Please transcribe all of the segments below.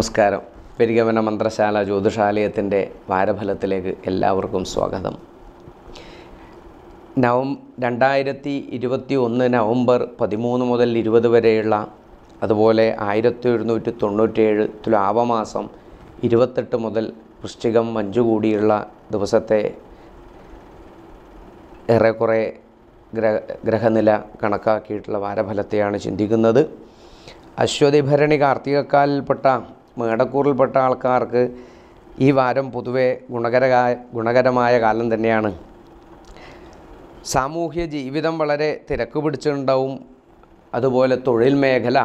നമസ്കാരം പെരുഗമന മന്ത്രശാല ജ്യോതിഷാലയത്തിൻ്റെ വാരഫലത്തിലേക്ക് എല്ലാവർക്കും സ്വാഗതം നവം രണ്ടായിരത്തി ഇരുപത്തി ഒന്ന് നവംബർ പതിമൂന്ന് മുതൽ ഇരുപത് വരെയുള്ള അതുപോലെ ആയിരത്തി എഴുന്നൂറ്റി തൊണ്ണൂറ്റേഴ് തുലാവമാസം ഇരുപത്തെട്ട് മുതൽ വൃശ്ചികം മഞ്ചു കൂടിയുള്ള ദിവസത്തെ ഏറെക്കുറെ ഗ്രഹ ഗ്രഹനില കണക്കാക്കിയിട്ടുള്ള വാരഫലത്തെയാണ് ചിന്തിക്കുന്നത് അശ്വതി ഭരണി കാർത്തികക്കാലിൽപ്പെട്ട മേടക്കൂറിൽപ്പെട്ട ആൾക്കാർക്ക് ഈ വാരം പൊതുവെ ഗുണകരമായ ഗുണകരമായ കാലം തന്നെയാണ് സാമൂഹ്യ ജീവിതം വളരെ തിരക്ക് പിടിച്ചിട്ടുണ്ടാവും അതുപോലെ തൊഴിൽ മേഖല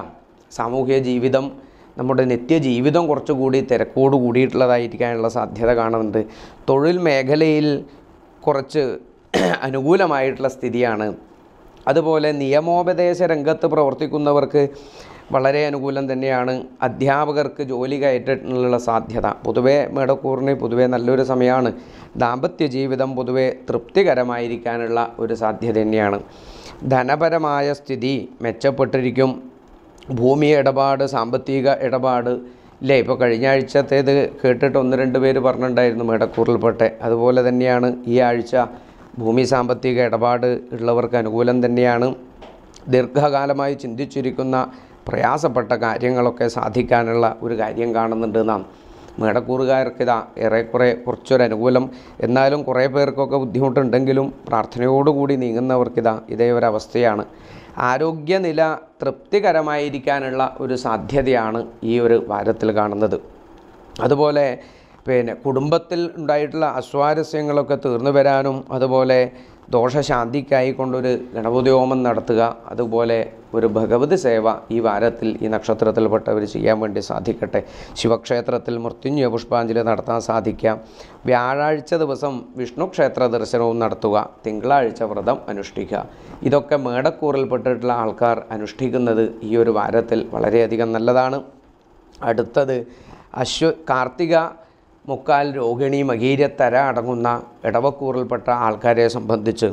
സാമൂഹ്യ ജീവിതം നമ്മുടെ നിത്യജീവിതം കുറച്ചുകൂടി തിരക്കോട് കൂടിയിട്ടുള്ളതായിരിക്കാനുള്ള സാധ്യത കാണുന്നുണ്ട് തൊഴിൽ മേഖലയിൽ കുറച്ച് അനുകൂലമായിട്ടുള്ള സ്ഥിതിയാണ് അതുപോലെ നിയമോപദേശ രംഗത്ത് പ്രവർത്തിക്കുന്നവർക്ക് വളരെ അനുകൂലം തന്നെയാണ് അധ്യാപകർക്ക് ജോലി കയറ്റിട്ടുള്ള സാധ്യത പൊതുവേ മേടക്കൂറിന് പൊതുവേ നല്ലൊരു സമയമാണ് ദാമ്പത്യ ജീവിതം പൊതുവേ തൃപ്തികരമായിരിക്കാനുള്ള ഒരു സാധ്യത തന്നെയാണ് ധനപരമായ സ്ഥിതി മെച്ചപ്പെട്ടിരിക്കും ഭൂമി ഇടപാട് സാമ്പത്തിക ഇടപാട് ഇല്ല ഇപ്പോൾ കഴിഞ്ഞ ആഴ്ചത്തേത് കേട്ടിട്ട് ഒന്ന് രണ്ട് പേര് പറഞ്ഞിട്ടുണ്ടായിരുന്നു മേടക്കൂറിൽപ്പെട്ടെ അതുപോലെ തന്നെയാണ് ഈ ആഴ്ച ഭൂമി സാമ്പത്തിക ഇടപാട് ഉള്ളവർക്ക് അനുകൂലം തന്നെയാണ് ദീർഘകാലമായി ചിന്തിച്ചിരിക്കുന്ന പ്രയാസപ്പെട്ട കാര്യങ്ങളൊക്കെ സാധിക്കാനുള്ള ഒരു കാര്യം കാണുന്നുണ്ട് നാം ഇതാ ഏറെക്കുറെ കുറച്ചൊരനുകൂലം എന്നാലും കുറേ പേർക്കൊക്കെ ബുദ്ധിമുട്ടുണ്ടെങ്കിലും പ്രാർത്ഥനയോടുകൂടി നീങ്ങുന്നവർക്കിതാ ഇതേ ഒരവസ്ഥയാണ് ആരോഗ്യനില തൃപ്തികരമായിരിക്കാനുള്ള ഒരു സാധ്യതയാണ് ഈ ഒരു വാരത്തിൽ കാണുന്നത് അതുപോലെ പിന്നെ കുടുംബത്തിൽ ഉണ്ടായിട്ടുള്ള അസ്വാരസ്യങ്ങളൊക്കെ തീർന്നു വരാനും അതുപോലെ ദോഷശാന്തിക്കായി കൊണ്ടൊരു ഗണപതി ഹോമം നടത്തുക അതുപോലെ ഒരു ഭഗവതി സേവ ഈ വാരത്തിൽ ഈ നക്ഷത്രത്തിൽപ്പെട്ടവർ ചെയ്യാൻ വേണ്ടി സാധിക്കട്ടെ ശിവക്ഷേത്രത്തിൽ മൃത്യുഞ്ജയ പുഷ്പാഞ്ജലി നടത്താൻ സാധിക്കാം വ്യാഴാഴ്ച ദിവസം വിഷ്ണു ക്ഷേത്ര ദർശനവും നടത്തുക തിങ്കളാഴ്ച വ്രതം അനുഷ്ഠിക്കുക ഇതൊക്കെ മേടക്കൂറിൽപ്പെട്ടിട്ടുള്ള ആൾക്കാർ അനുഷ്ഠിക്കുന്നത് ഈ ഒരു വാരത്തിൽ വളരെയധികം നല്ലതാണ് അടുത്തത് അശ്വ കാർത്തിക മുക്കാൽ രോഹിണി മകീരത്തര അടങ്ങുന്ന ഇടവക്കൂറിൽപ്പെട്ട ആൾക്കാരെ സംബന്ധിച്ച്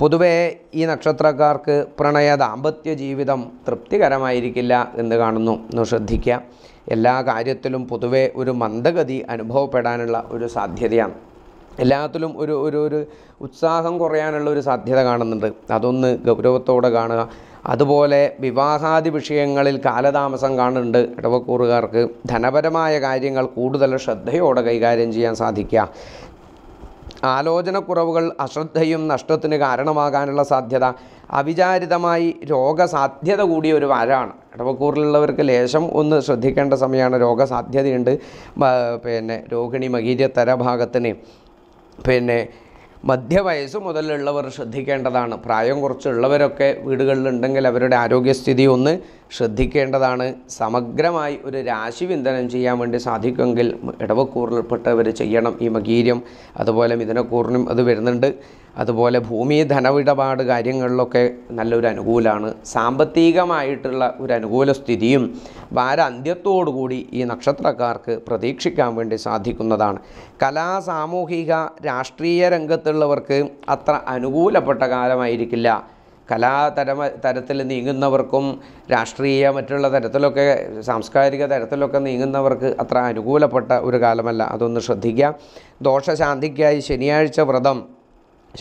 പൊതുവേ ഈ നക്ഷത്രക്കാർക്ക് പ്രണയ ദാമ്പത്യ ജീവിതം തൃപ്തികരമായിരിക്കില്ല എന്ന് കാണുന്നു എന്ന് ശ്രദ്ധിക്കുക എല്ലാ കാര്യത്തിലും പൊതുവെ ഒരു മന്ദഗതി അനുഭവപ്പെടാനുള്ള ഒരു സാധ്യതയാണ് എല്ലാത്തിലും ഒരു ഒരു ഒരു ഉത്സാഹം കുറയാനുള്ള ഒരു സാധ്യത കാണുന്നുണ്ട് അതൊന്ന് ഗൗരവത്തോടെ കാണുക അതുപോലെ വിവാഹാദി വിഷയങ്ങളിൽ കാലതാമസം കാണുന്നുണ്ട് ഇടവക്കൂറുകാർക്ക് ധനപരമായ കാര്യങ്ങൾ കൂടുതൽ ശ്രദ്ധയോടെ കൈകാര്യം ചെയ്യാൻ സാധിക്കുക ആലോചനക്കുറവുകൾ അശ്രദ്ധയും നഷ്ടത്തിന് കാരണമാകാനുള്ള സാധ്യത അവിചാരിതമായി രോഗസാധ്യത കൂടിയ ഒരു വരാണ് ഇടവക്കൂറിലുള്ളവർക്ക് ലേശം ഒന്ന് ശ്രദ്ധിക്കേണ്ട സമയമാണ് രോഗസാധ്യതയുണ്ട് പിന്നെ രോഹിണി മകീര്യത്തര ഭാഗത്തിന് പിന്നെ മധ്യവയസ്സ് മുതലുള്ളവർ ശ്രദ്ധിക്കേണ്ടതാണ് പ്രായം കുറച്ചുള്ളവരൊക്കെ വീടുകളിലുണ്ടെങ്കിൽ അവരുടെ ആരോഗ്യസ്ഥിതി ഒന്ന് ശ്രദ്ധിക്കേണ്ടതാണ് സമഗ്രമായി ഒരു രാശി വിന്തനം ചെയ്യാൻ വേണ്ടി സാധിക്കുമെങ്കിൽ ഇടവക്കൂറിൽപ്പെട്ടവർ ചെയ്യണം ഈ മകീര്യം അതുപോലെ മിഥുനക്കൂറിനും അത് വരുന്നുണ്ട് അതുപോലെ ഭൂമി ധനവിടപാട് കാര്യങ്ങളിലൊക്കെ നല്ലൊരു അനുകൂലമാണ് സാമ്പത്തികമായിട്ടുള്ള ഒരു അനുകൂല സ്ഥിതിയും വാരാന്ത്യത്തോടുകൂടി ഈ നക്ഷത്രക്കാർക്ക് പ്രതീക്ഷിക്കാൻ വേണ്ടി സാധിക്കുന്നതാണ് കലാ സാമൂഹിക രാഷ്ട്രീയ രംഗത്തുള്ളവർക്ക് അത്ര അനുകൂലപ്പെട്ട കാലമായിരിക്കില്ല കലാതര തരത്തിൽ നീങ്ങുന്നവർക്കും രാഷ്ട്രീയ മറ്റുള്ള തരത്തിലൊക്കെ സാംസ്കാരിക തരത്തിലൊക്കെ നീങ്ങുന്നവർക്ക് അത്ര അനുകൂലപ്പെട്ട ഒരു കാലമല്ല അതൊന്ന് ശ്രദ്ധിക്കുക ദോഷശാന്തിക്കായി ശനിയാഴ്ച വ്രതം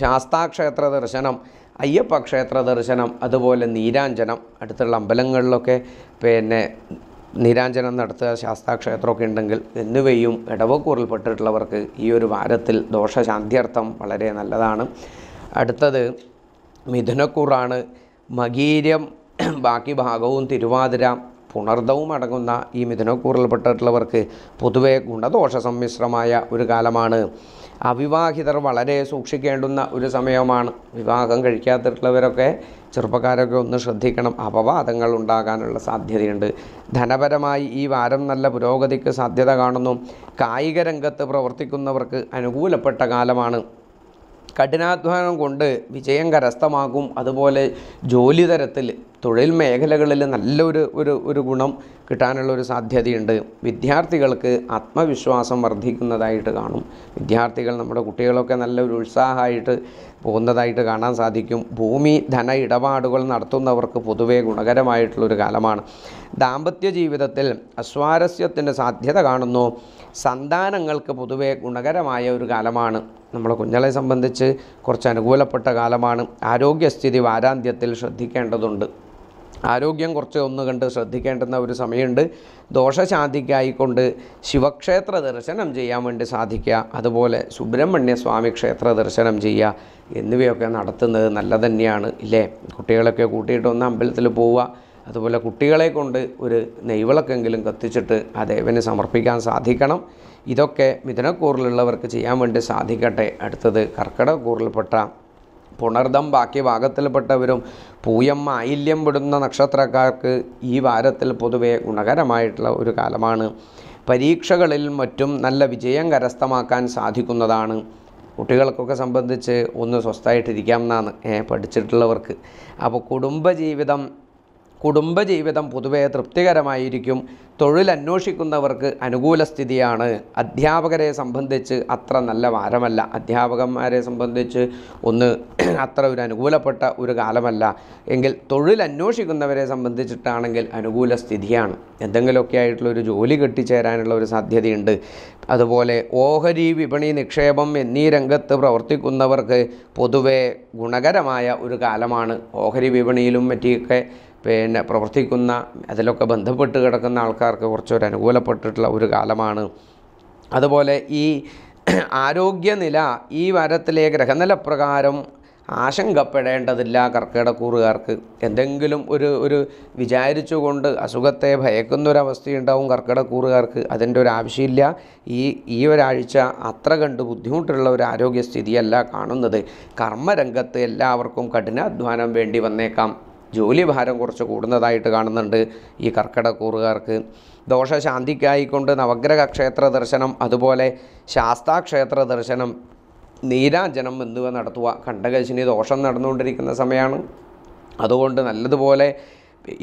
ശാസ്താക്ഷേത്ര ദർശനം അയ്യപ്പ ക്ഷേത്ര ദർശനം അതുപോലെ നീരാഞ്ജനം അടുത്തുള്ള അമ്പലങ്ങളിലൊക്കെ പിന്നെ നീരാഞ്ജനം നടത്തുക ശാസ്താക്ഷേത്രമൊക്കെ ഉണ്ടെങ്കിൽ എന്നിവയും ഇടവക്കൂറിൽപ്പെട്ടിട്ടുള്ളവർക്ക് ഈ ഒരു വാരത്തിൽ ദോഷശാന്തിയർത്ഥം വളരെ നല്ലതാണ് അടുത്തത് മിഥുനക്കൂറാണ് മകീരം ബാക്കി ഭാഗവും തിരുവാതിര പുണർദവും അടങ്ങുന്ന ഈ മിഥുനക്കൂറിൽപ്പെട്ടിട്ടുള്ളവർക്ക് പൊതുവെ ഗുണദോഷ സമ്മിശ്രമായ ഒരു കാലമാണ് അവിവാഹിതർ വളരെ സൂക്ഷിക്കേണ്ടുന്ന ഒരു സമയമാണ് വിവാഹം കഴിക്കാത്തിട്ടുള്ളവരൊക്കെ ചെറുപ്പക്കാരൊക്കെ ഒന്ന് ശ്രദ്ധിക്കണം അപവാദങ്ങൾ ഉണ്ടാകാനുള്ള സാധ്യതയുണ്ട് ധനപരമായി ഈ വാരം നല്ല പുരോഗതിക്ക് സാധ്യത കാണുന്നു കായിക രംഗത്ത് പ്രവർത്തിക്കുന്നവർക്ക് അനുകൂലപ്പെട്ട കാലമാണ് കഠിനാധ്വാനം കൊണ്ട് വിജയം കരസ്ഥമാക്കും അതുപോലെ ജോലി തരത്തിൽ തൊഴിൽ മേഖലകളിൽ നല്ലൊരു ഒരു ഒരു ഗുണം കിട്ടാനുള്ളൊരു സാധ്യതയുണ്ട് വിദ്യാർത്ഥികൾക്ക് ആത്മവിശ്വാസം വർദ്ധിക്കുന്നതായിട്ട് കാണും വിദ്യാർത്ഥികൾ നമ്മുടെ കുട്ടികളൊക്കെ നല്ലൊരു ഉത്സാഹമായിട്ട് പോകുന്നതായിട്ട് കാണാൻ സാധിക്കും ഭൂമി ധന ഇടപാടുകൾ നടത്തുന്നവർക്ക് പൊതുവേ ഗുണകരമായിട്ടുള്ളൊരു കാലമാണ് ദാമ്പത്യ ജീവിതത്തിൽ അസ്വാരസ്യത്തിൻ്റെ സാധ്യത കാണുന്നു സന്താനങ്ങൾക്ക് പൊതുവെ ഗുണകരമായ ഒരു കാലമാണ് നമ്മളെ കുഞ്ഞളെ സംബന്ധിച്ച് കുറച്ച് അനുകൂലപ്പെട്ട കാലമാണ് ആരോഗ്യസ്ഥിതി വാരാന്ത്യത്തിൽ ശ്രദ്ധിക്കേണ്ടതുണ്ട് ആരോഗ്യം കുറച്ച് ഒന്ന് കണ്ട് ശ്രദ്ധിക്കേണ്ടുന്ന ഒരു സമയമുണ്ട് ദോഷശാന്തിക്കായിക്കൊണ്ട് ശിവക്ഷേത്ര ദർശനം ചെയ്യാൻ വേണ്ടി സാധിക്കുക അതുപോലെ സുബ്രഹ്മണ്യ സ്വാമി ക്ഷേത്ര ദർശനം ചെയ്യുക എന്നിവയൊക്കെ നടത്തുന്നത് നല്ല തന്നെയാണ് ഇല്ലേ കുട്ടികളൊക്കെ ഒന്ന് അമ്പലത്തിൽ പോവുക അതുപോലെ കുട്ടികളെ കൊണ്ട് ഒരു നെയ്വിളക്കെങ്കിലും കത്തിച്ചിട്ട് ആ ദേവന് സമർപ്പിക്കാൻ സാധിക്കണം ഇതൊക്കെ മിഥുനക്കൂറിലുള്ളവർക്ക് ചെയ്യാൻ വേണ്ടി സാധിക്കട്ടെ അടുത്തത് കർക്കിടക കൂറിൽപ്പെട്ട പുണർദം ബാക്കി ഭാഗത്തിൽപ്പെട്ടവരും പൂയം ആയില്യം വിടുന്ന നക്ഷത്രക്കാർക്ക് ഈ വാരത്തിൽ പൊതുവെ ഗുണകരമായിട്ടുള്ള ഒരു കാലമാണ് പരീക്ഷകളിൽ മറ്റും നല്ല വിജയം കരസ്ഥമാക്കാൻ സാധിക്കുന്നതാണ് കുട്ടികൾക്കൊക്കെ സംബന്ധിച്ച് ഒന്ന് സ്വസ്ഥമായിട്ടിരിക്കാം എന്നാണ് പഠിച്ചിട്ടുള്ളവർക്ക് അപ്പോൾ കുടുംബജീവിതം കുടുംബജീവിതം പൊതുവെ തൃപ്തികരമായിരിക്കും തൊഴിൽ അനുകൂല സ്ഥിതിയാണ് അധ്യാപകരെ സംബന്ധിച്ച് അത്ര നല്ല വാരമല്ല അധ്യാപകന്മാരെ സംബന്ധിച്ച് ഒന്ന് അത്ര ഒരു അനുകൂലപ്പെട്ട ഒരു കാലമല്ല എങ്കിൽ തൊഴിൽ സംബന്ധിച്ചിട്ടാണെങ്കിൽ അനുകൂല സ്ഥിതിയാണ് എന്തെങ്കിലുമൊക്കെ ആയിട്ടുള്ള ഒരു ജോലി കെട്ടിച്ചേരാനുള്ള ഒരു സാധ്യതയുണ്ട് അതുപോലെ ഓഹരി വിപണി നിക്ഷേപം എന്നീ രംഗത്ത് പ്രവർത്തിക്കുന്നവർക്ക് പൊതുവെ ഗുണകരമായ ഒരു കാലമാണ് ഓഹരി വിപണിയിലും മറ്റൊക്കെ പിന്നെ പ്രവർത്തിക്കുന്ന അതിലൊക്കെ ബന്ധപ്പെട്ട് കിടക്കുന്ന ആൾക്കാർക്ക് കുറച്ചൊരു അനുകൂലപ്പെട്ടിട്ടുള്ള ഒരു കാലമാണ് അതുപോലെ ഈ ആരോഗ്യനില ഈ വാരത്തിലെ ഗ്രഹനില പ്രകാരം ആശങ്കപ്പെടേണ്ടതില്ല കർക്കിടക്കൂറുകാർക്ക് എന്തെങ്കിലും ഒരു ഒരു വിചാരിച്ചുകൊണ്ട് അസുഖത്തെ ഭയക്കുന്നൊരവസ്ഥയുണ്ടാവും കർക്കിടക്കൂറുകാർക്ക് അതിൻ്റെ ഒരു ആവശ്യമില്ല ഈ ഈ ഒരാഴ്ച അത്ര കണ്ട് ബുദ്ധിമുട്ടുള്ള ഒരു ആരോഗ്യസ്ഥിതിയല്ല കാണുന്നത് കർമ്മരംഗത്ത് എല്ലാവർക്കും കഠിനാധ്വാനം വേണ്ടി വന്നേക്കാം ഭാരം കുറച്ച് കൂടുന്നതായിട്ട് കാണുന്നുണ്ട് ഈ കർക്കിടക്കൂറുകാർക്ക് ദോഷശാന്തിക്കായിക്കൊണ്ട് നവഗ്രഹ ക്ഷേത്ര ദർശനം അതുപോലെ ശാസ്താക്ഷേത്ര ദർശനം നീരാജനം എന്നിവ നടത്തുക കണ്ടകശിനി ദോഷം നടന്നുകൊണ്ടിരിക്കുന്ന സമയമാണ് അതുകൊണ്ട് നല്ലതുപോലെ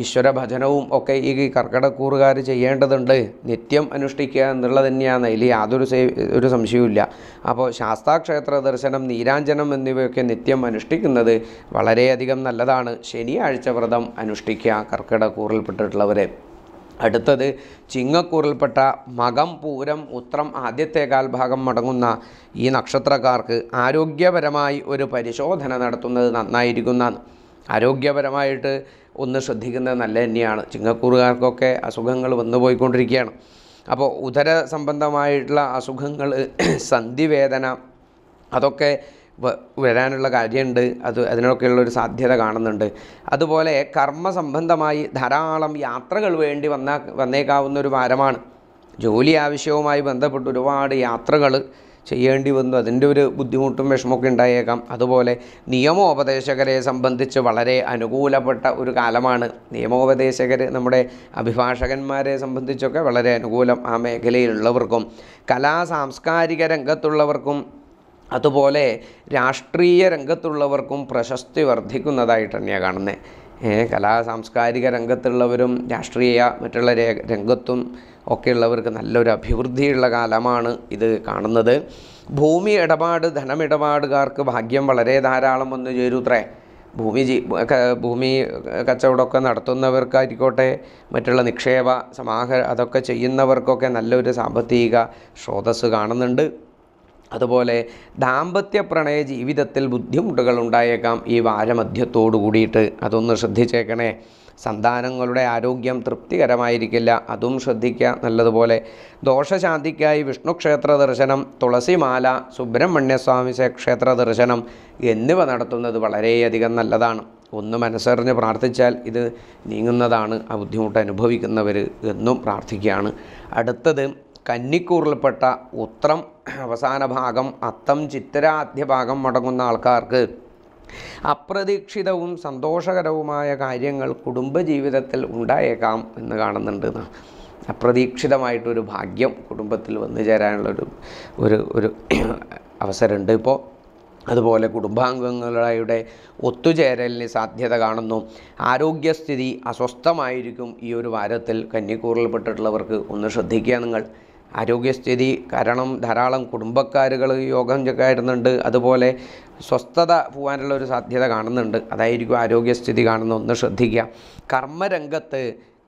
ഈശ്വരഭജനവും ഒക്കെ ഈ കർക്കിടക്കൂറുകാർ ചെയ്യേണ്ടതുണ്ട് നിത്യം അനുഷ്ഠിക്കുക എന്നുള്ളത് തന്നെയാണ് അതിൽ യാതൊരു ഒരു സംശയവുമില്ല അപ്പോൾ ശാസ്താക്ഷേത്ര ദർശനം നീരാഞ്ജനം എന്നിവയൊക്കെ നിത്യം അനുഷ്ഠിക്കുന്നത് വളരെയധികം നല്ലതാണ് ശനിയാഴ്ച വ്രതം അനുഷ്ഠിക്കുക കർക്കിടക്കൂറിൽപ്പെട്ടിട്ടുള്ളവരെ അടുത്തത് ചിങ്ങക്കൂറിൽപ്പെട്ട മകം പൂരം ഉത്രം ആദ്യത്തെ കാൽഭാഗം മടങ്ങുന്ന ഈ നക്ഷത്രക്കാർക്ക് ആരോഗ്യപരമായി ഒരു പരിശോധന നടത്തുന്നത് നന്നായിരിക്കുന്നതാണ് ആരോഗ്യപരമായിട്ട് ഒന്ന് ശ്രദ്ധിക്കുന്നത് നല്ല തന്നെയാണ് ചിങ്ങക്കൂറുകാർക്കൊക്കെ അസുഖങ്ങൾ വന്നു പോയിക്കൊണ്ടിരിക്കുകയാണ് അപ്പോൾ ഉദര സംബന്ധമായിട്ടുള്ള അസുഖങ്ങൾ സന്ധിവേദന അതൊക്കെ വരാനുള്ള കാര്യമുണ്ട് അത് അതിനൊക്കെയുള്ളൊരു സാധ്യത കാണുന്നുണ്ട് അതുപോലെ കർമ്മ സംബന്ധമായി ധാരാളം യാത്രകൾ വേണ്ടി വന്ന വന്നേക്കാവുന്ന ഒരു വാരമാണ് ജോലി ആവശ്യവുമായി ബന്ധപ്പെട്ട് ഒരുപാട് യാത്രകൾ ചെയ്യേണ്ടി വന്നു അതിൻ്റെ ഒരു ബുദ്ധിമുട്ടും വിഷമമൊക്കെ ഉണ്ടായേക്കാം അതുപോലെ നിയമോപദേശകരെ സംബന്ധിച്ച് വളരെ അനുകൂലപ്പെട്ട ഒരു കാലമാണ് നിയമോപദേശകർ നമ്മുടെ അഭിഭാഷകന്മാരെ സംബന്ധിച്ചൊക്കെ വളരെ അനുകൂലം ആ മേഖലയിലുള്ളവർക്കും കലാ സാംസ്കാരിക രംഗത്തുള്ളവർക്കും അതുപോലെ രാഷ്ട്രീയ രംഗത്തുള്ളവർക്കും പ്രശസ്തി വർദ്ധിക്കുന്നതായിട്ട് തന്നെയാണ് കാണുന്നത് കലാ സാംസ്കാരിക രംഗത്തുള്ളവരും രാഷ്ട്രീയ മറ്റുള്ള രംഗത്തും ഒക്കെയുള്ളവർക്ക് നല്ലൊരു അഭിവൃദ്ധിയുള്ള കാലമാണ് ഇത് കാണുന്നത് ഭൂമി ഇടപാട് ധനമിടപാടുകാർക്ക് ഭാഗ്യം വളരെ ധാരാളം വന്നു ചേരൂത്രേ ഭൂമി ഭൂമി കച്ചവടമൊക്കെ നടത്തുന്നവർക്കായിക്കോട്ടെ മറ്റുള്ള നിക്ഷേപ സമാഹ അതൊക്കെ ചെയ്യുന്നവർക്കൊക്കെ നല്ലൊരു സാമ്പത്തിക സ്രോതസ് കാണുന്നുണ്ട് അതുപോലെ ദാമ്പത്യ പ്രണയ ജീവിതത്തിൽ ബുദ്ധിമുട്ടുകൾ ഉണ്ടായേക്കാം ഈ വാരമധ്യത്തോടു കൂടിയിട്ട് അതൊന്ന് ശ്രദ്ധിച്ചേക്കണേ സന്താനങ്ങളുടെ ആരോഗ്യം തൃപ്തികരമായിരിക്കില്ല അതും ശ്രദ്ധിക്കുക നല്ലതുപോലെ ദോഷശാന്തിക്കായി വിഷ്ണു ക്ഷേത്ര ദർശനം തുളസിമാല സുബ്രഹ്മണ്യസ്വാമി ക്ഷേത്ര ദർശനം എന്നിവ നടത്തുന്നത് വളരെയധികം നല്ലതാണ് ഒന്ന് മനസ്സറിഞ്ഞ് പ്രാർത്ഥിച്ചാൽ ഇത് നീങ്ങുന്നതാണ് ആ ബുദ്ധിമുട്ട് അനുഭവിക്കുന്നവർ എന്നും പ്രാർത്ഥിക്കുകയാണ് അടുത്തത് കന്നിക്കൂറിൽപ്പെട്ട ഉത്രം അവസാന ഭാഗം അത്തം ചിത്തരാദ്യ ഭാഗം മടങ്ങുന്ന ആൾക്കാർക്ക് അപ്രതീക്ഷിതവും സന്തോഷകരവുമായ കാര്യങ്ങൾ കുടുംബജീവിതത്തിൽ ഉണ്ടായേക്കാം എന്ന് കാണുന്നുണ്ട് അപ്രതീക്ഷിതമായിട്ടൊരു ഭാഗ്യം കുടുംബത്തിൽ വന്നു ചേരാനുള്ളൊരു ഒരു ഒരു അവസരമുണ്ട് ഇപ്പോൾ അതുപോലെ കുടുംബാംഗങ്ങളുടെ ഒത്തുചേരലിന് സാധ്യത കാണുന്നു ആരോഗ്യസ്ഥിതി അസ്വസ്ഥമായിരിക്കും ഈ ഒരു വാരത്തിൽ കന്നിക്കൂറിൽപ്പെട്ടിട്ടുള്ളവർക്ക് ഒന്ന് ശ്രദ്ധിക്കുക നിങ്ങൾ ആരോഗ്യസ്ഥിതി കാരണം ധാരാളം കുടുംബക്കാരുകൾ യോഗം ചെയ്യുന്നുണ്ട് അതുപോലെ സ്വസ്ഥത പോകാനുള്ള ഒരു സാധ്യത കാണുന്നുണ്ട് അതായിരിക്കും ആരോഗ്യസ്ഥിതി കാണുന്ന ഒന്ന് ശ്രദ്ധിക്കുക കർമ്മരംഗത്ത്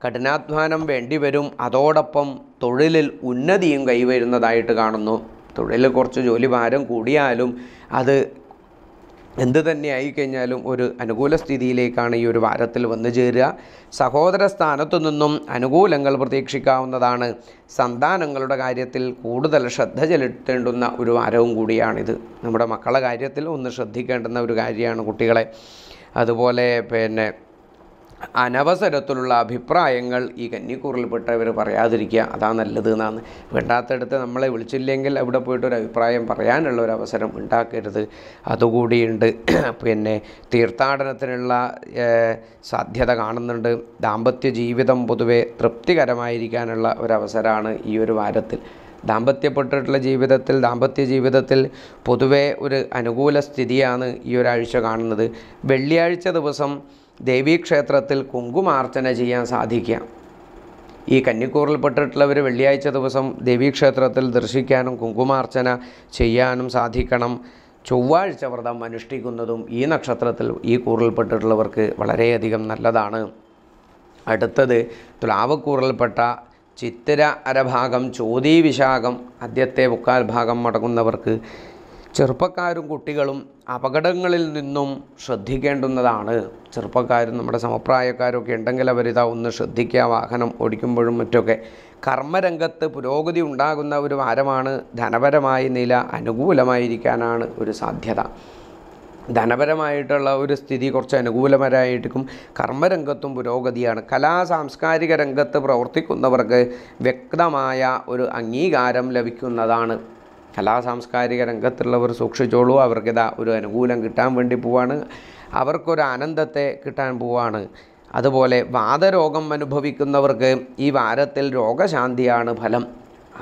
കഠിനാധ്വാനം വരും അതോടൊപ്പം തൊഴിലിൽ ഉന്നതിയും കൈവരുന്നതായിട്ട് കാണുന്നു തൊഴിലിൽ കുറച്ച് ജോലി ഭാരം കൂടിയാലും അത് എന്ത് തന്നെ ആയിക്കഴിഞ്ഞാലും ഒരു അനുകൂല സ്ഥിതിയിലേക്കാണ് ഈ ഒരു വാരത്തിൽ വന്നു ചേരുക സഹോദര സ്ഥാനത്തു നിന്നും അനുകൂലങ്ങൾ പ്രതീക്ഷിക്കാവുന്നതാണ് സന്താനങ്ങളുടെ കാര്യത്തിൽ കൂടുതൽ ശ്രദ്ധ ചെലുത്തേണ്ടുന്ന ഒരു വാരവും കൂടിയാണിത് നമ്മുടെ മക്കളുടെ കാര്യത്തിൽ ഒന്ന് ശ്രദ്ധിക്കേണ്ടുന്ന ഒരു കാര്യമാണ് കുട്ടികളെ അതുപോലെ പിന്നെ അനവസരത്തിലുള്ള അഭിപ്രായങ്ങൾ ഈ കന്നിക്കൂറിൽപ്പെട്ടവർ പറയാതിരിക്കുക അതാ നല്ലത് എന്നാണ് വേണ്ടാത്തടുത്ത് നമ്മളെ വിളിച്ചില്ലെങ്കിൽ അവിടെ പോയിട്ടൊരു അഭിപ്രായം പറയാനുള്ള ഒരു അവസരം ഉണ്ടാക്കരുത് അതുകൂടിയുണ്ട് പിന്നെ തീർത്ഥാടനത്തിനുള്ള സാധ്യത കാണുന്നുണ്ട് ദാമ്പത്യ ജീവിതം പൊതുവെ തൃപ്തികരമായിരിക്കാനുള്ള ഒരവസരമാണ് ഈ ഒരു വാരത്തിൽ ദാമ്പത്യപ്പെട്ടിട്ടുള്ള ജീവിതത്തിൽ ദാമ്പത്യ ജീവിതത്തിൽ പൊതുവേ ഒരു അനുകൂല സ്ഥിതിയാണ് ഈ ഒരാഴ്ച കാണുന്നത് വെള്ളിയാഴ്ച ദിവസം ദേവീക്ഷേത്രത്തിൽ കുങ്കുമാർച്ചന ചെയ്യാൻ സാധിക്കാം ഈ കന്നിക്കൂറിൽപ്പെട്ടിട്ടുള്ളവർ വെള്ളിയാഴ്ച ദിവസം ദേവീക്ഷേത്രത്തിൽ ദർശിക്കാനും കുങ്കുമാർച്ചന ചെയ്യാനും സാധിക്കണം ചൊവ്വാഴ്ച വ്രതം അനുഷ്ഠിക്കുന്നതും ഈ നക്ഷത്രത്തിൽ ഈ കൂറിൽപ്പെട്ടിട്ടുള്ളവർക്ക് വളരെയധികം നല്ലതാണ് അടുത്തത് തുലാവക്കൂറിൽപ്പെട്ട ചിത്തിര അരഭാഗം ചോതി വിശാഖം ആദ്യത്തെ മുക്കാൽ ഭാഗം മടങ്ങുന്നവർക്ക് ചെറുപ്പക്കാരും കുട്ടികളും അപകടങ്ങളിൽ നിന്നും ശ്രദ്ധിക്കേണ്ടുന്നതാണ് ചെറുപ്പക്കാരും നമ്മുടെ സമപ്രായക്കാരൊക്കെ ഉണ്ടെങ്കിൽ അവരിതാ ഒന്ന് ശ്രദ്ധിക്കുക വാഹനം ഓടിക്കുമ്പോഴും മറ്റൊക്കെ കർമ്മരംഗത്ത് പുരോഗതി ഉണ്ടാകുന്ന ഒരു വാരമാണ് ധനപരമായ നില അനുകൂലമായിരിക്കാനാണ് ഒരു സാധ്യത ധനപരമായിട്ടുള്ള ഒരു സ്ഥിതി കുറച്ച് അനുകൂലമരായിട്ടും കർമ്മരംഗത്തും പുരോഗതിയാണ് കലാ സാംസ്കാരിക രംഗത്ത് പ്രവർത്തിക്കുന്നവർക്ക് വ്യക്തമായ ഒരു അംഗീകാരം ലഭിക്കുന്നതാണ് കലാ സാംസ്കാരിക രംഗത്തുള്ളവർ സൂക്ഷിച്ചോളൂ അവർക്കിത് ഒരു അനുകൂലം കിട്ടാൻ വേണ്ടി പോവാണ് അവർക്കൊരു ആനന്ദത്തെ കിട്ടാൻ പോവാണ് അതുപോലെ വാദരോഗം അനുഭവിക്കുന്നവർക്ക് ഈ വാരത്തിൽ രോഗശാന്തിയാണ് ഫലം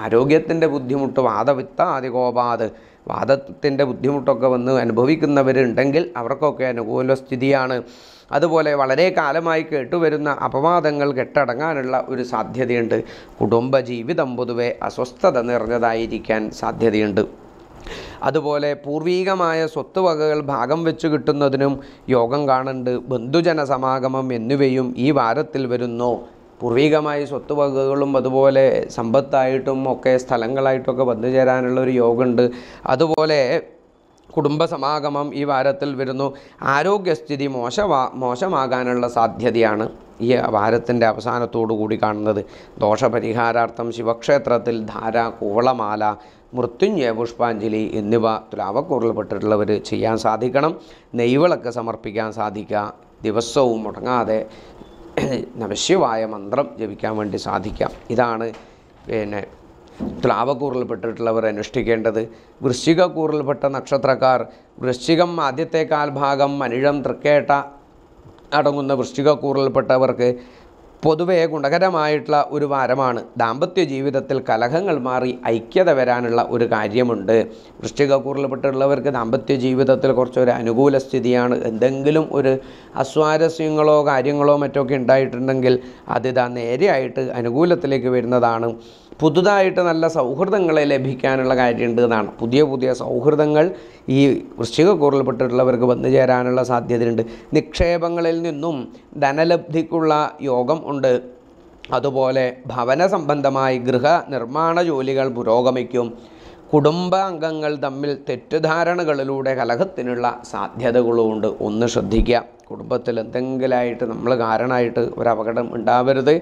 ആരോഗ്യത്തിൻ്റെ ബുദ്ധിമുട്ട് വാദവിത്ത ആദികോപാത് വാദത്തിൻ്റെ ബുദ്ധിമുട്ടൊക്കെ വന്ന് അനുഭവിക്കുന്നവരുണ്ടെങ്കിൽ അവർക്കൊക്കെ അനുകൂല സ്ഥിതിയാണ് അതുപോലെ വളരെ കാലമായി കേട്ടുവരുന്ന അപവാദങ്ങൾ കെട്ടടങ്ങാനുള്ള ഒരു സാധ്യതയുണ്ട് കുടുംബജീവിതം പൊതുവെ അസ്വസ്ഥത നിറഞ്ഞതായിരിക്കാൻ സാധ്യതയുണ്ട് അതുപോലെ പൂർവീകമായ സ്വത്തുവകകൾ ഭാഗം വെച്ച് കിട്ടുന്നതിനും യോഗം കാണുന്നുണ്ട് ബന്ധുജന സമാഗമം എന്നിവയും ഈ വാരത്തിൽ വരുന്നു പൂർവികമായി സ്വത്തുവകകളും അതുപോലെ സമ്പത്തായിട്ടും ഒക്കെ സ്ഥലങ്ങളായിട്ടൊക്കെ വന്നു ചേരാനുള്ള ഒരു യോഗമുണ്ട് അതുപോലെ കുടുംബസമാഗമം ഈ വാരത്തിൽ വരുന്നു ആരോഗ്യസ്ഥിതി മോശമാ മോശമാകാനുള്ള സാധ്യതയാണ് ഈ വാരത്തിൻ്റെ അവസാനത്തോടു കൂടി കാണുന്നത് ദോഷപരിഹാരാർത്ഥം ശിവക്ഷേത്രത്തിൽ ധാര കൂവളമാല മൃത്യുഞ്ജയ പുഷ്പാഞ്ജലി എന്നിവ തുലാവക്കൂറിൽപ്പെട്ടിട്ടുള്ളവർ ചെയ്യാൻ സാധിക്കണം നെയ്വിളക്ക് സമർപ്പിക്കാൻ സാധിക്കുക ദിവസവും മുടങ്ങാതെ നവശ്യമായ മന്ത്രം ജപിക്കാൻ വേണ്ടി സാധിക്കാം ഇതാണ് പിന്നെ പ്ലാവക്കൂറിൽപ്പെട്ടിട്ടുള്ളവർ അനുഷ്ഠിക്കേണ്ടത് വൃശ്ചികക്കൂറിൽപ്പെട്ട നക്ഷത്രക്കാർ വൃശ്ചികം ആദ്യത്തെ കാൽഭാഗം അനിഴം തൃക്കേട്ട അടങ്ങുന്ന വൃശ്ചികക്കൂറിൽപ്പെട്ടവർക്ക് പൊതുവെ ഗുണകരമായിട്ടുള്ള ഒരു വാരമാണ് ദാമ്പത്യ ജീവിതത്തിൽ കലഹങ്ങൾ മാറി ഐക്യത വരാനുള്ള ഒരു കാര്യമുണ്ട് വൃഷ്ടികക്കൂറിൽപ്പെട്ടുള്ളവർക്ക് ദാമ്പത്യ ജീവിതത്തിൽ കുറച്ചൊരു അനുകൂല സ്ഥിതിയാണ് എന്തെങ്കിലും ഒരു അസ്വാരസ്യങ്ങളോ കാര്യങ്ങളോ മറ്റൊക്കെ ഉണ്ടായിട്ടുണ്ടെങ്കിൽ അത് ഇതാ നേരെയായിട്ട് അനുകൂലത്തിലേക്ക് വരുന്നതാണ് പുതുതായിട്ട് നല്ല സൗഹൃദങ്ങളെ ലഭിക്കാനുള്ള കാര്യമുണ്ട് എന്നാണ് പുതിയ പുതിയ സൗഹൃദങ്ങൾ ഈ വൃശ്ചിക കൂറിൽപ്പെട്ടിട്ടുള്ളവർക്ക് വന്നു ചേരാനുള്ള സാധ്യതയുണ്ട് നിക്ഷേപങ്ങളിൽ നിന്നും ധനലബ്ധിക്കുള്ള യോഗം ഉണ്ട് അതുപോലെ ഭവന സംബന്ധമായി ഗൃഹ നിർമ്മാണ ജോലികൾ പുരോഗമിക്കും കുടുംബാംഗങ്ങൾ തമ്മിൽ തെറ്റിദ്ധാരണകളിലൂടെ കലഹത്തിനുള്ള സാധ്യതകളുമുണ്ട് ഒന്ന് ശ്രദ്ധിക്കുക കുടുംബത്തിൽ എന്തെങ്കിലുമായിട്ട് നമ്മൾ കാരണമായിട്ട് ഒരു അപകടം ഉണ്ടാവരുത്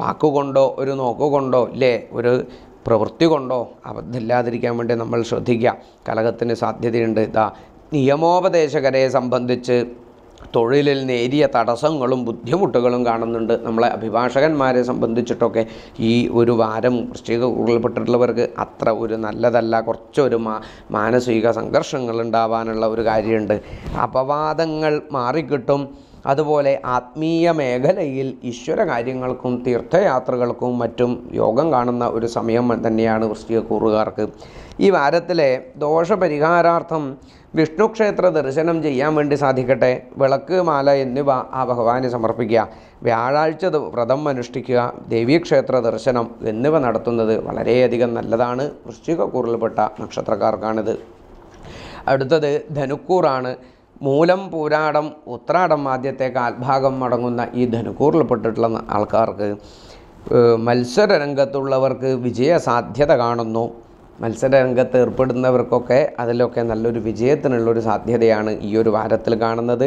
വാക്കുകൊണ്ടോ ഒരു നോക്കുകൊണ്ടോ ഇല്ലേ ഒരു പ്രവൃത്തി കൊണ്ടോ അബദ്ധമില്ലാതിരിക്കാൻ വേണ്ടി നമ്മൾ ശ്രദ്ധിക്കുക കലകത്തിന് സാധ്യതയുണ്ട് ഇതാ നിയമോപദേശകരെ സംബന്ധിച്ച് തൊഴിലിൽ നേരിയ തടസ്സങ്ങളും ബുദ്ധിമുട്ടുകളും കാണുന്നുണ്ട് നമ്മളെ അഭിഭാഷകന്മാരെ സംബന്ധിച്ചിട്ടൊക്കെ ഈ ഒരു വാരം വൃശ്ചിക കൂടുതൽപ്പെട്ടിട്ടുള്ളവർക്ക് അത്ര ഒരു നല്ലതല്ല കുറച്ചൊരു മാ മാനസിക സംഘർഷങ്ങൾ ഉണ്ടാവാനുള്ള ഒരു കാര്യമുണ്ട് അപവാദങ്ങൾ മാറിക്കിട്ടും അതുപോലെ ആത്മീയ മേഖലയിൽ കാര്യങ്ങൾക്കും തീർത്ഥയാത്രകൾക്കും മറ്റും യോഗം കാണുന്ന ഒരു സമയം തന്നെയാണ് വൃഷ്ടിക കൂറുകാർക്ക് ഈ വാരത്തിലെ ദോഷപരിഹാരാർത്ഥം വിഷ്ണു ക്ഷേത്ര ദർശനം ചെയ്യാൻ വേണ്ടി സാധിക്കട്ടെ വിളക്ക് മാല എന്നിവ ആ ഭഗവാനെ സമർപ്പിക്കുക വ്യാഴാഴ്ച വ്രതം അനുഷ്ഠിക്കുക ദേവീക്ഷേത്ര ദർശനം എന്നിവ നടത്തുന്നത് വളരെയധികം നല്ലതാണ് വൃശ്ചിക കൂറിൽപ്പെട്ട നക്ഷത്രക്കാർക്കാണിത് അടുത്തത് ധനുക്കൂറാണ് മൂലം പൂരാടം ഉത്രാടം ആദ്യത്തെ കാൽഭാഗം മടങ്ങുന്ന ഈ ധനുക്കൂറിൽപ്പെട്ടിട്ടുള്ള ആൾക്കാർക്ക് മത്സര രംഗത്തുള്ളവർക്ക് വിജയസാധ്യത സാധ്യത കാണുന്നു മത്സരരംഗത്ത് ഏർപ്പെടുന്നവർക്കൊക്കെ അതിലൊക്കെ നല്ലൊരു വിജയത്തിനുള്ളൊരു സാധ്യതയാണ് ഈ ഒരു വാരത്തിൽ കാണുന്നത്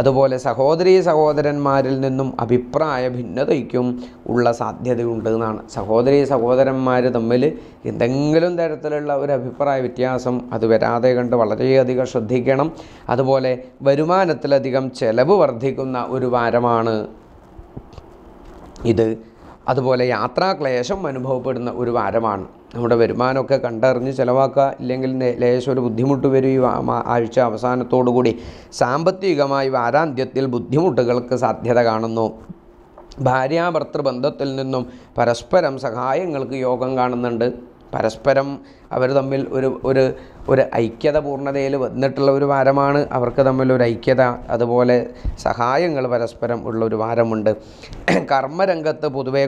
അതുപോലെ സഹോദരി സഹോദരന്മാരിൽ നിന്നും അഭിപ്രായ ഭിന്നതയ്ക്കും ഉള്ള സാധ്യതയുണ്ട് എന്നാണ് സഹോദരി സഹോദരന്മാർ തമ്മിൽ എന്തെങ്കിലും തരത്തിലുള്ള ഒരു അഭിപ്രായ വ്യത്യാസം അത് വരാതെ കണ്ട് വളരെയധികം ശ്രദ്ധിക്കണം അതുപോലെ വരുമാനത്തിലധികം ചെലവ് വർദ്ധിക്കുന്ന ഒരു വാരമാണ് ഇത് അതുപോലെ യാത്രാക്ലേശം അനുഭവപ്പെടുന്ന ഒരു വാരമാണ് നമ്മുടെ വരുമാനമൊക്കെ കണ്ടറിഞ്ഞ് ചിലവാക്കുക ഇല്ലെങ്കിൽ ലേശം ഒരു ബുദ്ധിമുട്ട് വരും ആഴ്ച അവസാനത്തോടുകൂടി സാമ്പത്തികമായി വാരാന്ത്യത്തിൽ ബുദ്ധിമുട്ടുകൾക്ക് സാധ്യത കാണുന്നു ഭാര്യാഭർത്തൃ ബന്ധത്തിൽ നിന്നും പരസ്പരം സഹായങ്ങൾക്ക് യോഗം കാണുന്നുണ്ട് പരസ്പരം അവർ തമ്മിൽ ഒരു ഒരു ഒരു ഐക്യത പൂർണ്ണതയിൽ വന്നിട്ടുള്ള ഒരു വാരമാണ് അവർക്ക് തമ്മിൽ ഒരു ഐക്യത അതുപോലെ സഹായങ്ങൾ പരസ്പരം ഉള്ള ഒരു വാരമുണ്ട് കർമ്മരംഗത്ത് പൊതുവെ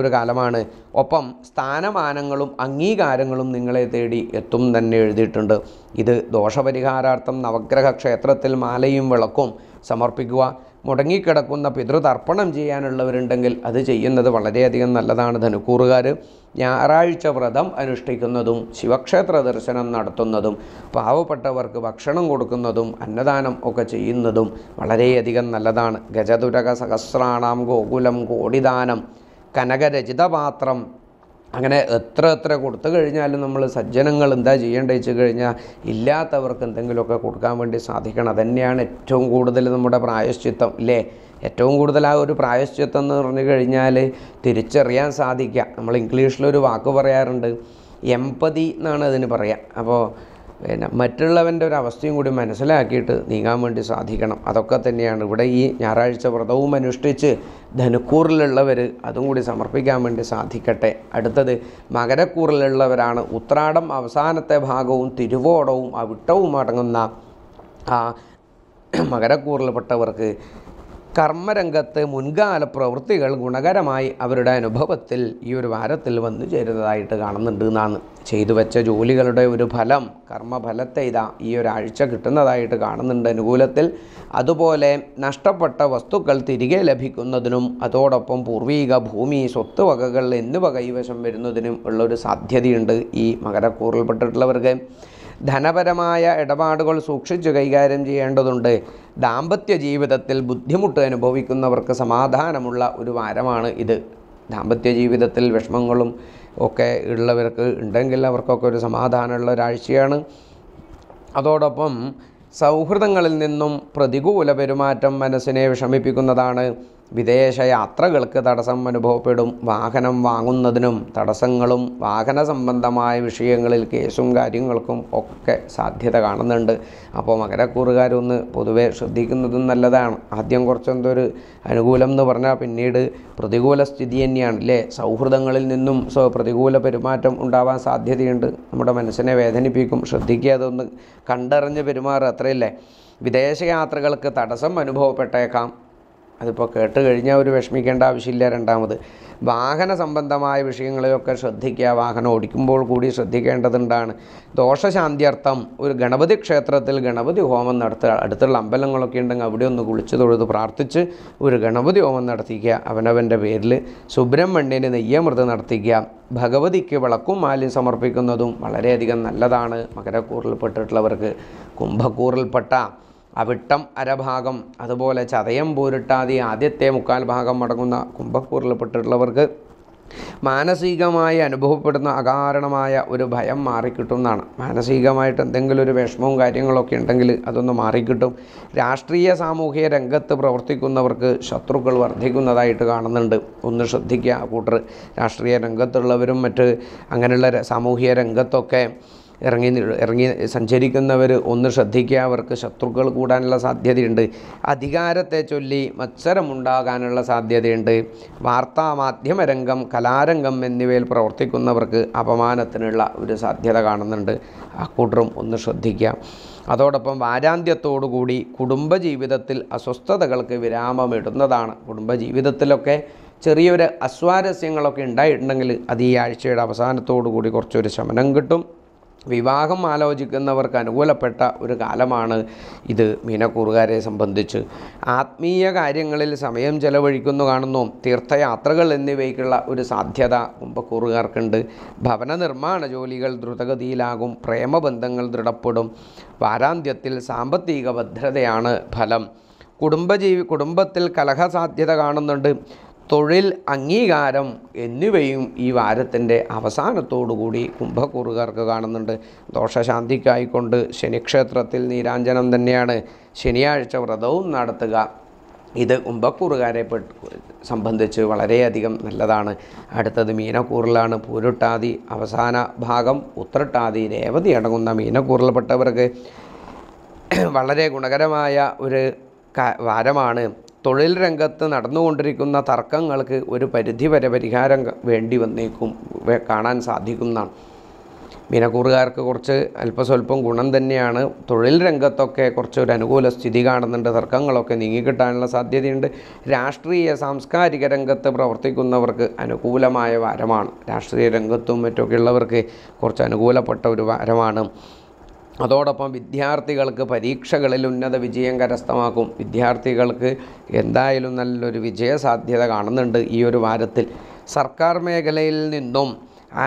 ഒരു കാലമാണ് ഒപ്പം സ്ഥാനമാനങ്ങളും അംഗീകാരങ്ങളും നിങ്ങളെ തേടി എത്തും തന്നെ എഴുതിയിട്ടുണ്ട് ഇത് ദോഷപരിഹാരാർത്ഥം നവഗ്രഹ ക്ഷേത്രത്തിൽ മാലയും വിളക്കും സമർപ്പിക്കുക മുടങ്ങിക്കിടക്കുന്ന പിതൃതർപ്പണം ചെയ്യാനുള്ളവരുണ്ടെങ്കിൽ അത് ചെയ്യുന്നത് വളരെയധികം നല്ലതാണ് ധനുക്കൂറുകാർ ഞായറാഴ്ച വ്രതം അനുഷ്ഠിക്കുന്നതും ശിവക്ഷേത്ര ദർശനം നടത്തുന്നതും പാവപ്പെട്ടവർക്ക് ഭക്ഷണം കൊടുക്കുന്നതും അന്നദാനം ഒക്കെ ചെയ്യുന്നതും വളരെയധികം നല്ലതാണ് ഗജതുരക സഹസ്രാണാം ഗോകുലം കോടിദാനം കനകരചിതപാത്രം അങ്ങനെ എത്ര എത്ര കൊടുത്തു കഴിഞ്ഞാലും നമ്മൾ സജ്ജനങ്ങൾ എന്താ ചെയ്യേണ്ടത് വെച്ച് കഴിഞ്ഞാൽ ഇല്ലാത്തവർക്ക് എന്തെങ്കിലുമൊക്കെ കൊടുക്കാൻ വേണ്ടി സാധിക്കണം അതന്നെയാണ് ഏറ്റവും കൂടുതൽ നമ്മുടെ പ്രായശ്ചിത്തം അല്ലേ ഏറ്റവും കൂടുതൽ ആ ഒരു പ്രായശ്ചിത്തം എന്ന് പറഞ്ഞു കഴിഞ്ഞാൽ തിരിച്ചറിയാൻ സാധിക്കുക നമ്മൾ ഇംഗ്ലീഷിലൊരു വാക്ക് പറയാറുണ്ട് എമ്പതി എന്നാണ് അതിന് പറയുക അപ്പോൾ പിന്നെ മറ്റുള്ളവൻ്റെ ഒരു അവസ്ഥയും കൂടി മനസ്സിലാക്കിയിട്ട് നീങ്ങാൻ വേണ്ടി സാധിക്കണം അതൊക്കെ തന്നെയാണ് ഇവിടെ ഈ ഞായറാഴ്ച വ്രതവും അനുഷ്ഠിച്ച് ധനുക്കൂറിലുള്ളവർ അതും കൂടി സമർപ്പിക്കാൻ വേണ്ടി സാധിക്കട്ടെ അടുത്തത് മകരക്കൂറിലുള്ളവരാണ് ഉത്രാടം അവസാനത്തെ ഭാഗവും തിരുവോടവും അവിട്ടവും അടങ്ങുന്ന ആ മകരക്കൂറിൽപ്പെട്ടവർക്ക് കർമ്മരംഗത്ത് മുൻകാല പ്രവൃത്തികൾ ഗുണകരമായി അവരുടെ അനുഭവത്തിൽ ഈ ഒരു വാരത്തിൽ വന്നു ചേരുന്നതായിട്ട് കാണുന്നുണ്ട് എന്നാണ് ചെയ്തു വെച്ച ജോലികളുടെ ഒരു ഫലം കർമ്മഫലത്തെ ഇതാ ഈ ഒരാഴ്ച കിട്ടുന്നതായിട്ട് കാണുന്നുണ്ട് അനുകൂലത്തിൽ അതുപോലെ നഷ്ടപ്പെട്ട വസ്തുക്കൾ തിരികെ ലഭിക്കുന്നതിനും അതോടൊപ്പം പൂർവീക ഭൂമി സ്വത്ത് വകകൾ എന്നിവ കൈവശം വരുന്നതിനും ഉള്ളൊരു സാധ്യതയുണ്ട് ഈ മകരക്കൂറിൽപ്പെട്ടിട്ടുള്ളവർക്ക് ധനപരമായ ഇടപാടുകൾ സൂക്ഷിച്ചു കൈകാര്യം ചെയ്യേണ്ടതുണ്ട് ദാമ്പത്യ ജീവിതത്തിൽ ബുദ്ധിമുട്ട് അനുഭവിക്കുന്നവർക്ക് സമാധാനമുള്ള ഒരു വാരമാണ് ഇത് ദാമ്പത്യ ജീവിതത്തിൽ വിഷമങ്ങളും ഒക്കെ ഉള്ളവർക്ക് ഉണ്ടെങ്കിൽ അവർക്കൊക്കെ ഒരു സമാധാനമുള്ള ഒരാഴ്ചയാണ് അതോടൊപ്പം സൗഹൃദങ്ങളിൽ നിന്നും പ്രതികൂല പെരുമാറ്റം മനസ്സിനെ വിഷമിപ്പിക്കുന്നതാണ് വിദേശയാത്രകൾക്ക് തടസ്സം അനുഭവപ്പെടും വാഹനം വാങ്ങുന്നതിനും തടസ്സങ്ങളും വാഹന സംബന്ധമായ വിഷയങ്ങളിൽ കേസും കാര്യങ്ങൾക്കും ഒക്കെ സാധ്യത കാണുന്നുണ്ട് അപ്പോൾ മകരക്കൂറുകാരൊന്ന് പൊതുവേ ശ്രദ്ധിക്കുന്നതും നല്ലതാണ് ആദ്യം കുറച്ചെന്തൊരു അനുകൂലം എന്ന് പറഞ്ഞാൽ പിന്നീട് പ്രതികൂല സ്ഥിതി തന്നെയാണ് അല്ലേ സൗഹൃദങ്ങളിൽ നിന്നും സോ പ്രതികൂല പെരുമാറ്റം ഉണ്ടാവാൻ സാധ്യതയുണ്ട് നമ്മുടെ മനസ്സിനെ വേദനിപ്പിക്കും ശ്രദ്ധിക്കുക അതൊന്ന് കണ്ടറിഞ്ഞ് പെരുമാറുക അത്രയല്ലേ വിദേശയാത്രകൾക്ക് തടസ്സം അനുഭവപ്പെട്ടേക്കാം അതിപ്പോൾ കേട്ട് കഴിഞ്ഞാൽ ഒരു വിഷമിക്കേണ്ട ആവശ്യമില്ല രണ്ടാമത് വാഹന സംബന്ധമായ വിഷയങ്ങളെയൊക്കെ ശ്രദ്ധിക്കുക വാഹനം ഓടിക്കുമ്പോൾ കൂടി ശ്രദ്ധിക്കേണ്ടതുണ്ടാണ് ദോഷശാന്തിയർത്ഥം ഒരു ഗണപതി ക്ഷേത്രത്തിൽ ഗണപതി ഹോമം നടത്തുക അടുത്തുള്ള അമ്പലങ്ങളൊക്കെ ഉണ്ടെങ്കിൽ അവിടെ ഒന്ന് കുളിച്ച് തൊഴുത് പ്രാർത്ഥിച്ച് ഒരു ഗണപതി ഹോമം നടത്തിക്കുക അവനവൻ്റെ പേരിൽ സുബ്രഹ്മണ്യന് നെയ്യമൃത് നടത്തിക്കുക ഭഗവതിക്ക് വിളക്കും മാലിന് സമർപ്പിക്കുന്നതും വളരെയധികം നല്ലതാണ് മകരക്കൂറിൽപ്പെട്ടിട്ടുള്ളവർക്ക് കുംഭക്കൂറിൽപ്പെട്ട അവിട്ടം അരഭാഗം അതുപോലെ ചതയം പോരിട്ടാതി ആദ്യത്തെ മുക്കാൽ ഭാഗം മടങ്ങുന്ന കുംഭപ്പൂരിൽപ്പെട്ടിട്ടുള്ളവർക്ക് മാനസികമായി അനുഭവപ്പെടുന്ന അകാരണമായ ഒരു ഭയം മാറിക്കിട്ടുന്നതാണ് മാനസികമായിട്ട് എന്തെങ്കിലും ഒരു വിഷമവും കാര്യങ്ങളൊക്കെ ഉണ്ടെങ്കിൽ അതൊന്ന് മാറിക്കിട്ടും രാഷ്ട്രീയ സാമൂഹിക രംഗത്ത് പ്രവർത്തിക്കുന്നവർക്ക് ശത്രുക്കൾ വർദ്ധിക്കുന്നതായിട്ട് കാണുന്നുണ്ട് ഒന്ന് ശ്രദ്ധിക്കുക കൂട്ടർ രാഷ്ട്രീയ രംഗത്തുള്ളവരും മറ്റ് അങ്ങനെയുള്ള സാമൂഹിക രംഗത്തൊക്കെ ഇറങ്ങി ഇറങ്ങി സഞ്ചരിക്കുന്നവർ ഒന്ന് ശ്രദ്ധിക്കുക അവർക്ക് ശത്രുക്കൾ കൂടാനുള്ള സാധ്യതയുണ്ട് അധികാരത്തെ ചൊല്ലി മത്സരമുണ്ടാകാനുള്ള സാധ്യതയുണ്ട് വാർത്താ മാധ്യമരംഗം കലാരംഗം എന്നിവയിൽ പ്രവർത്തിക്കുന്നവർക്ക് അപമാനത്തിനുള്ള ഒരു സാധ്യത കാണുന്നുണ്ട് അക്കൂട്ടറും ഒന്ന് ശ്രദ്ധിക്കുക അതോടൊപ്പം വാരാന്ത്യത്തോടുകൂടി കുടുംബജീവിതത്തിൽ അസ്വസ്ഥതകൾക്ക് വിരാമമിടുന്നതാണ് കുടുംബജീവിതത്തിലൊക്കെ ചെറിയൊരു അസ്വാരസ്യങ്ങളൊക്കെ ഉണ്ടായിട്ടുണ്ടെങ്കിൽ അത് ഈ ആഴ്ചയുടെ അവസാനത്തോടു കൂടി കുറച്ചൊരു ശമനം കിട്ടും വിവാഹം ആലോചിക്കുന്നവർക്ക് അനുകൂലപ്പെട്ട ഒരു കാലമാണ് ഇത് മീനക്കൂറുകാരെ സംബന്ധിച്ച് ആത്മീയ കാര്യങ്ങളിൽ സമയം ചെലവഴിക്കുന്നു കാണുന്നു തീർത്ഥയാത്രകൾ എന്നിവയ്ക്കുള്ള ഒരു സാധ്യത കുംഭക്കൂറുകാർക്കുണ്ട് ഭവന നിർമ്മാണ ജോലികൾ ദ്രുതഗതിയിലാകും പ്രേമബന്ധങ്ങൾ ദൃഢപ്പെടും വാരാന്ത്യത്തിൽ സാമ്പത്തിക ഭദ്രതയാണ് ഫലം കുടുംബജീവി കുടുംബത്തിൽ കലഹസാധ്യത കാണുന്നുണ്ട് തൊഴിൽ അംഗീകാരം എന്നിവയും ഈ വാരത്തിൻ്റെ അവസാനത്തോടുകൂടി കുംഭക്കൂറുകാർക്ക് കാണുന്നുണ്ട് ദോഷശാന്തിക്കായിക്കൊണ്ട് ശനിക്ഷേത്രത്തിൽ നീരാഞ്ജനം തന്നെയാണ് ശനിയാഴ്ച വ്രതവും നടത്തുക ഇത് കുംഭക്കൂറുകാരെ സംബന്ധിച്ച് വളരെയധികം നല്ലതാണ് അടുത്തത് മീനക്കൂറിലാണ് പൂരുട്ടാതി അവസാന ഭാഗം ഉത്രട്ടാതി രേവതി അടങ്ങുന്ന മീനക്കൂറിൽപ്പെട്ടവർക്ക് വളരെ ഗുണകരമായ ഒരു വാരമാണ് തൊഴിൽ രംഗത്ത് നടന്നുകൊണ്ടിരിക്കുന്ന തർക്കങ്ങൾക്ക് ഒരു പരിധിവരെ പരിഹാരം വേണ്ടി വന്നേക്കും കാണാൻ സാധിക്കുന്നതാണ് മീനക്കൂറുകാർക്ക് കുറച്ച് അല്പസ്വല്പം ഗുണം തന്നെയാണ് തൊഴിൽ രംഗത്തൊക്കെ കുറച്ച് ഒരു അനുകൂല സ്ഥിതി കാണുന്നുണ്ട് തർക്കങ്ങളൊക്കെ നീങ്ങിക്കിട്ടാനുള്ള സാധ്യതയുണ്ട് രാഷ്ട്രീയ സാംസ്കാരിക രംഗത്ത് പ്രവർത്തിക്കുന്നവർക്ക് അനുകൂലമായ വാരമാണ് രാഷ്ട്രീയ രംഗത്തും മറ്റൊക്കെ ഉള്ളവർക്ക് കുറച്ച് അനുകൂലപ്പെട്ട ഒരു വാരമാണ് അതോടൊപ്പം വിദ്യാർത്ഥികൾക്ക് പരീക്ഷകളിൽ ഉന്നത വിജയം കരസ്ഥമാക്കും വിദ്യാർത്ഥികൾക്ക് എന്തായാലും നല്ലൊരു വിജയ സാധ്യത കാണുന്നുണ്ട് ഈ ഒരു വാരത്തിൽ സർക്കാർ മേഖലയിൽ നിന്നും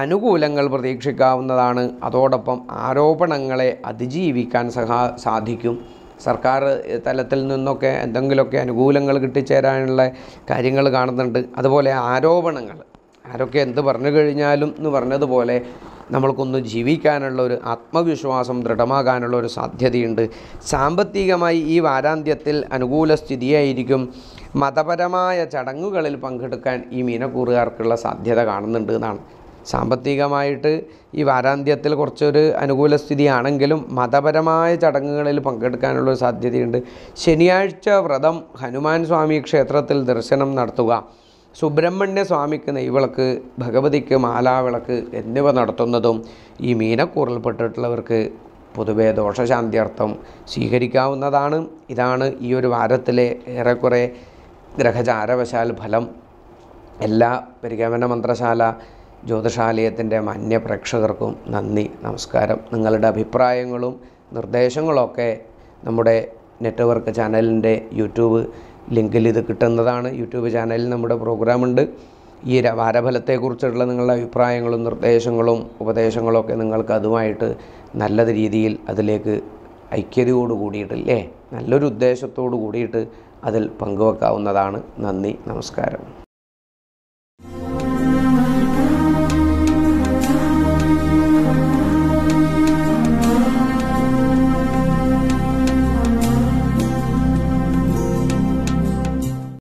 അനുകൂലങ്ങൾ പ്രതീക്ഷിക്കാവുന്നതാണ് അതോടൊപ്പം ആരോപണങ്ങളെ അതിജീവിക്കാൻ സഹാ സാധിക്കും സർക്കാർ തലത്തിൽ നിന്നൊക്കെ എന്തെങ്കിലുമൊക്കെ അനുകൂലങ്ങൾ കിട്ടിച്ചേരാനുള്ള കാര്യങ്ങൾ കാണുന്നുണ്ട് അതുപോലെ ആരോപണങ്ങൾ ആരൊക്കെ എന്ത് പറഞ്ഞു കഴിഞ്ഞാലും എന്ന് പറഞ്ഞതുപോലെ നമ്മൾക്കൊന്ന് ജീവിക്കാനുള്ള ഒരു ആത്മവിശ്വാസം ദൃഢമാകാനുള്ള ഒരു സാധ്യതയുണ്ട് സാമ്പത്തികമായി ഈ വാരാന്ത്യത്തിൽ അനുകൂല സ്ഥിതിയായിരിക്കും മതപരമായ ചടങ്ങുകളിൽ പങ്കെടുക്കാൻ ഈ മീനക്കൂറുകാർക്കുള്ള സാധ്യത കാണുന്നുണ്ട് എന്നാണ് സാമ്പത്തികമായിട്ട് ഈ വാരാന്ത്യത്തിൽ കുറച്ചൊരു അനുകൂല സ്ഥിതിയാണെങ്കിലും മതപരമായ ചടങ്ങുകളിൽ പങ്കെടുക്കാനുള്ള സാധ്യതയുണ്ട് ശനിയാഴ്ച വ്രതം ഹനുമാൻ സ്വാമി ക്ഷേത്രത്തിൽ ദർശനം നടത്തുക സുബ്രഹ്മണ്യ സ്വാമിക്ക് നെയ്വിളക്ക് ഭഗവതിക്ക് മാലാവിളക്ക് എന്നിവ നടത്തുന്നതും ഈ മീനക്കൂറിൽപ്പെട്ടിട്ടുള്ളവർക്ക് പൊതുവേ ദോഷശാന്തിയർത്ഥം സ്വീകരിക്കാവുന്നതാണ് ഇതാണ് ഈ ഒരു വാരത്തിലെ ഏറെക്കുറെ ഗ്രഹചാരവശാൽ ഫലം എല്ലാ പരിഗമന മന്ത്രശാല ജ്യോതിഷാലയത്തിൻ്റെ മാന്യ പ്രേക്ഷകർക്കും നന്ദി നമസ്കാരം നിങ്ങളുടെ അഭിപ്രായങ്ങളും നിർദ്ദേശങ്ങളൊക്കെ നമ്മുടെ നെറ്റ്വർക്ക് ചാനലിൻ്റെ യൂട്യൂബ് ലിങ്കിൽ ഇത് കിട്ടുന്നതാണ് യൂട്യൂബ് ചാനലിൽ നമ്മുടെ പ്രോഗ്രാമുണ്ട് ഈ വാരഫലത്തെക്കുറിച്ചുള്ള നിങ്ങളുടെ അഭിപ്രായങ്ങളും നിർദ്ദേശങ്ങളും ഉപദേശങ്ങളും ഒക്കെ നിങ്ങൾക്ക് അതുമായിട്ട് നല്ല രീതിയിൽ അതിലേക്ക് ഐക്യതയോട് കൂടിയിട്ടില്ലേ നല്ലൊരു ഉദ്ദേശത്തോടു കൂടിയിട്ട് അതിൽ പങ്കുവെക്കാവുന്നതാണ് നന്ദി നമസ്കാരം